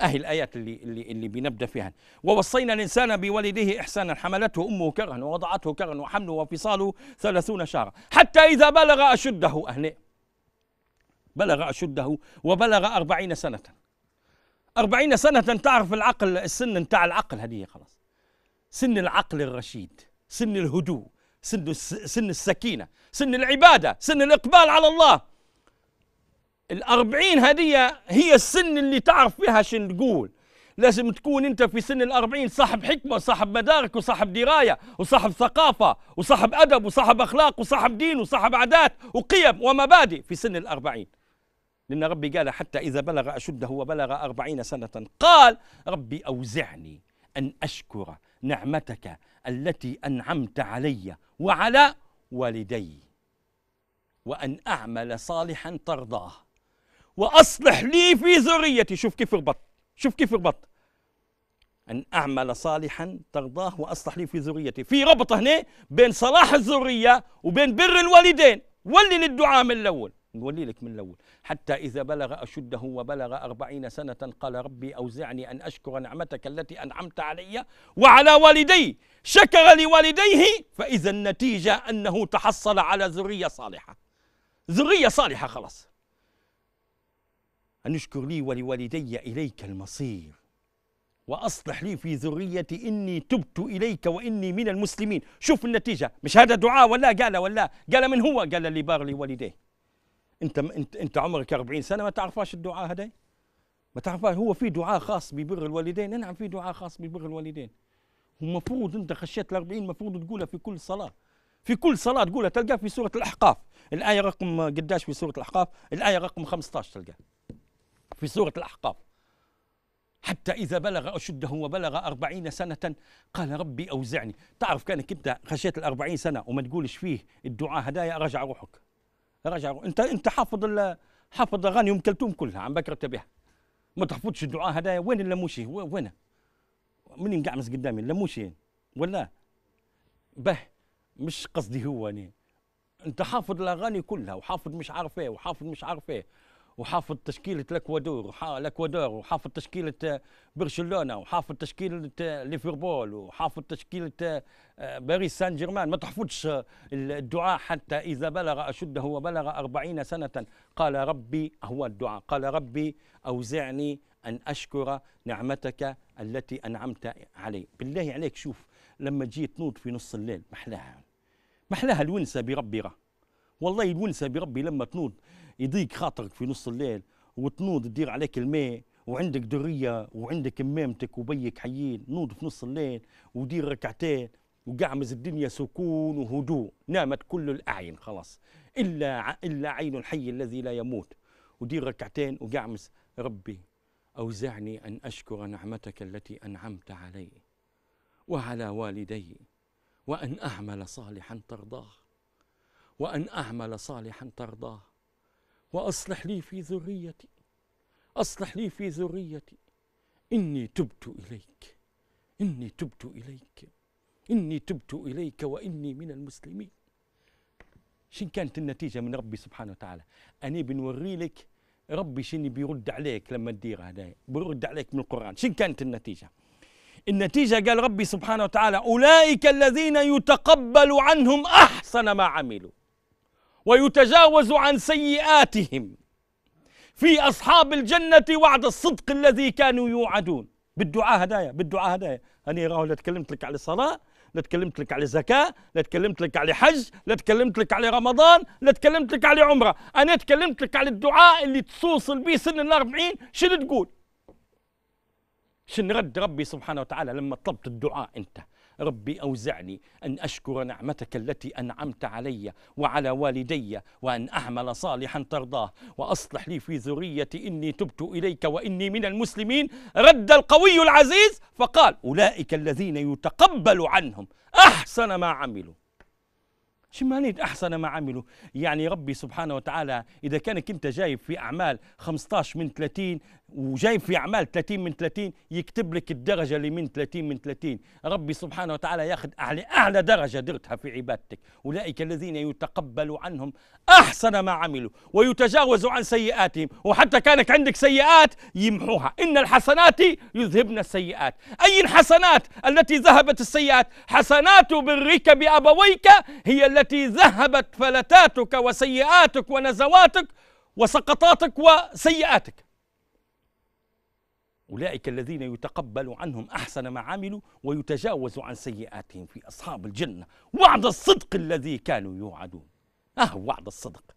أهي الآيات اللي, اللي, اللي بنبدأ فيها ووصينا الإنسان بوالديه إحسانا حملته أمه كرها ووضعته كرها وحمله وفصاله ثلاثون شهرا حتى إذا بلغ أشده أهنئ بلغ أشده وبلغ أربعين سنة أربعين سنة تعرف العقل السن نتاع العقل هذه خلاص سن العقل الرشيد سن الهدوء سن, سن السكينة سن العبادة سن الإقبال على الله الأربعين هدية هي السن اللي تعرف فيها شن تقول لازم تكون انت في سن الأربعين صاحب حكمة وصاحب مدارك وصاحب دراية وصاحب ثقافة وصاحب أدب وصاحب أخلاق وصاحب دين وصاحب عادات وقيم ومبادئ في سن الأربعين لأن ربي قال حتى إذا بلغ أشده وبلغ أربعين سنة قال ربي أوزعني أن أشكر نعمتك التي أنعمت علي وعلى والدي وأن أعمل صالحا ترضاه وأصلح لي في ذريتي شوف كيف ربط شوف كيف ربط أن أعمل صالحا ترضاه وأصلح لي في ذريتي في ربط هنا بين صلاح الذرية وبين بر الوالدين ولي للدعاء من الأول نولي لك من الأول حتى إذا بلغ أشده وبلغ أربعين سنة قال ربي أوزعني أن أشكر نعمتك التي أنعمت علي وعلى والدي شكر لوالديه فإذا النتيجة أنه تحصل على ذرية صالحة ذرية صالحة خلاص أن اشكر لي ولوالدي إليك المصير وأصلح لي في ذريتي إني تبت إليك وإني من المسلمين شوف النتيجة مش هذا دعاء ولا قال ولا قال من هو قال اللي بار لي والديه أنت أنت أنت عمرك 40 سنة ما تعرفاش الدعاء هذا ما تعرفاش هو في دعاء خاص ببر الوالدين نعم في دعاء خاص ببر الوالدين ومفروض أنت خشيت الأربعين 40 المفروض تقولها في كل صلاة في كل صلاة تقولها تلقاها في سورة الأحقاف الآية رقم قداش في سورة الأحقاف الآية رقم 15 تلقاها في سورة الأحقاف حتى إذا بلغ أشده وبلغ أربعين سنة قال ربي أوزعني تعرف كانك أنت خشيت الأربعين سنة وما تقولش فيه الدعاء هدايا رجع روحك رجع روحك. أنت أنت حافظ حافظ أغاني أم كلثوم كلها عن بكرة بها ما تحفظش الدعاء هدايا وين اللموشي وين من ينقعمس قدامي اللموشي ولا به مش قصدي هو يعني انت حافظ الاغاني كلها وحافظ مش عارف ايه وحافظ مش عارف ايه وحافظ تشكيله الاكوادور الاكوادور وحافظ تشكيله آه، برشلونه وحافظ تشكيله آه، ليفربول وحافظ تشكيله آه، باريس سان جيرمان ما تحفظش الدعاء حتى اذا بلغ اشده وبلغ أربعين سنه قال ربي هو الدعاء قال ربي اوزعني ان اشكر نعمتك التي انعمت علي بالله عليك شوف لما جيت نوض في نص الليل محلاها محلاها الونسه بربي رأى والله الونسه بربي لما تنوض يضيق خاطرك في نص الليل وتنوض تدير عليك الماء وعندك دريه وعندك امامتك وبيك حيين نوض في نص الليل ودير ركعتين وقعمز الدنيا سكون وهدوء نامت كل الاعين خلاص الا الا عين الحي الذي لا يموت ودير ركعتين وقعمز ربي اوزعني ان اشكر نعمتك التي انعمت علي وعلى والدي وان اعمل صالحا ترضاه وأن أعمل صالحا ترضاه وأصلح لي في ذريتي أصلح لي في ذريتي إني تبت إليك إني تبت إليك إني تبت إليك وإني من المسلمين شن كانت النتيجة من ربي سبحانه وتعالى أنا بنوري لك ربي شني بيرد عليك لما تدير هذا بيرد عليك من القرآن شن كانت النتيجة النتيجة قال ربي سبحانه وتعالى أولئك الذين يتقبل عنهم أحسن ما عملوا ويتجاوز عن سيئاتهم في أصحاب الجنة وعد الصدق الذي كانوا يوعدون بالدعاء هدايا بالدعاء هدايا أنا راهو لا تكلمت لك على الصلاة لا تكلمت لك على زكاة لا تكلمت لك على حج لا تكلمت لك على رمضان لا تكلمت لك على عمرة أنا تكلمت لك على الدعاء اللي توصل به سن الأربعين شنو تقول شن رد ربي سبحانه وتعالى لما طلبت الدعاء أنت ربي أوزعني أن أشكر نعمتك التي أنعمت علي وعلى والدي وأن أعمل صالحا ترضاه وأصلح لي في ذريتي إني تبت إليك وإني من المسلمين رد القوي العزيز فقال أولئك الذين يتقبل عنهم أحسن ما عملوا شو شمانيت أحسن ما عملوا يعني ربي سبحانه وتعالى إذا كانك أنت جايب في أعمال 15 من 30 وجايب في أعمال 30 من 30 يكتب لك الدرجة اللي من 30 من 30 ربي سبحانه وتعالى ياخذ أعلى, أعلى درجة درتها في عبادتك أولئك الذين يتقبل عنهم أحسن ما عملوا ويتجاوز عن سيئاتهم وحتى كانك عندك سيئات يمحوها إن الحسنات يذهبن السيئات أي الحسنات التي ذهبت السيئات حسنات برك بأبويك هي التي التي ذهبت فلتاتك وسيئاتك ونزواتك وسقطاتك وسيئاتك أولئك الذين يتقبل عنهم أحسن ما عملوا ويتجاوز عن سيئاتهم في أصحاب الجنة وعد الصدق الذي كانوا يوعدون آه وعد الصدق